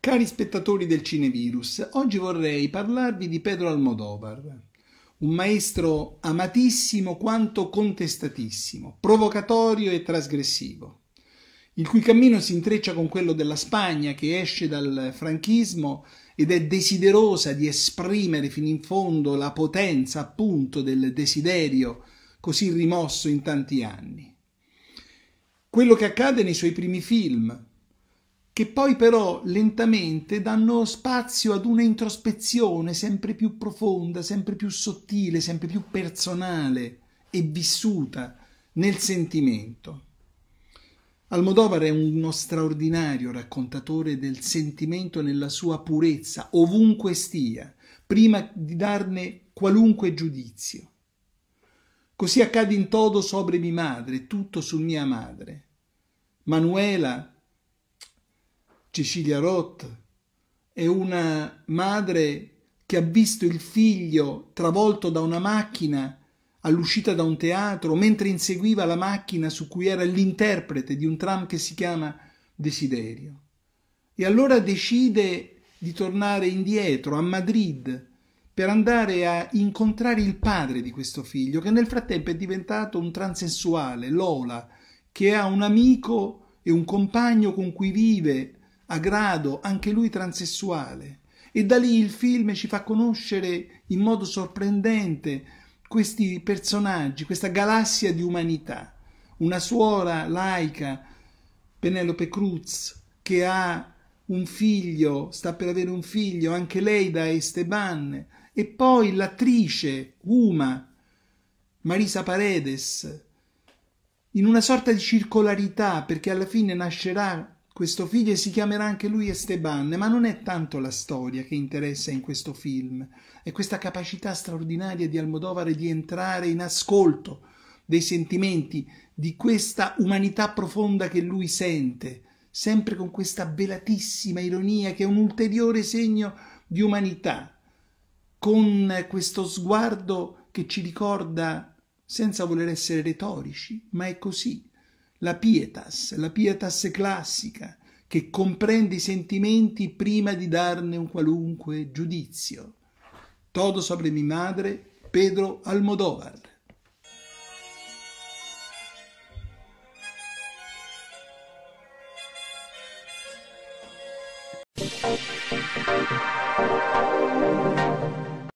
Cari spettatori del Cinevirus, oggi vorrei parlarvi di Pedro Almodovar, un maestro amatissimo quanto contestatissimo, provocatorio e trasgressivo, il cui cammino si intreccia con quello della Spagna che esce dal franchismo ed è desiderosa di esprimere fino in fondo la potenza appunto del desiderio così rimosso in tanti anni. Quello che accade nei suoi primi film, che poi però lentamente danno spazio ad una introspezione sempre più profonda, sempre più sottile, sempre più personale e vissuta nel sentimento. Almodovar è uno straordinario raccontatore del sentimento nella sua purezza, ovunque stia, prima di darne qualunque giudizio. Così accade in todo sopra mia madre, tutto su mia madre. Manuela Cecilia Roth è una madre che ha visto il figlio travolto da una macchina all'uscita da un teatro, mentre inseguiva la macchina su cui era l'interprete di un tram che si chiama Desiderio. E allora decide di tornare indietro a Madrid per andare a incontrare il padre di questo figlio, che nel frattempo è diventato un transessuale, Lola, che ha un amico e un compagno con cui vive a grado, anche lui transessuale. E da lì il film ci fa conoscere in modo sorprendente questi personaggi, questa galassia di umanità. Una suora laica, Penelope Cruz, che ha un figlio, sta per avere un figlio, anche lei da Esteban, e poi l'attrice Uma, Marisa Paredes, in una sorta di circolarità, perché alla fine nascerà questo figlio si chiamerà anche lui Esteban, ma non è tanto la storia che interessa in questo film, è questa capacità straordinaria di Almodovar di entrare in ascolto dei sentimenti, di questa umanità profonda che lui sente, sempre con questa velatissima ironia che è un ulteriore segno di umanità, con questo sguardo che ci ricorda, senza voler essere retorici, ma è così, la pietas, la pietas classica, che comprende i sentimenti prima di darne un qualunque giudizio. Todo sobre mi madre, Pedro Almodovar.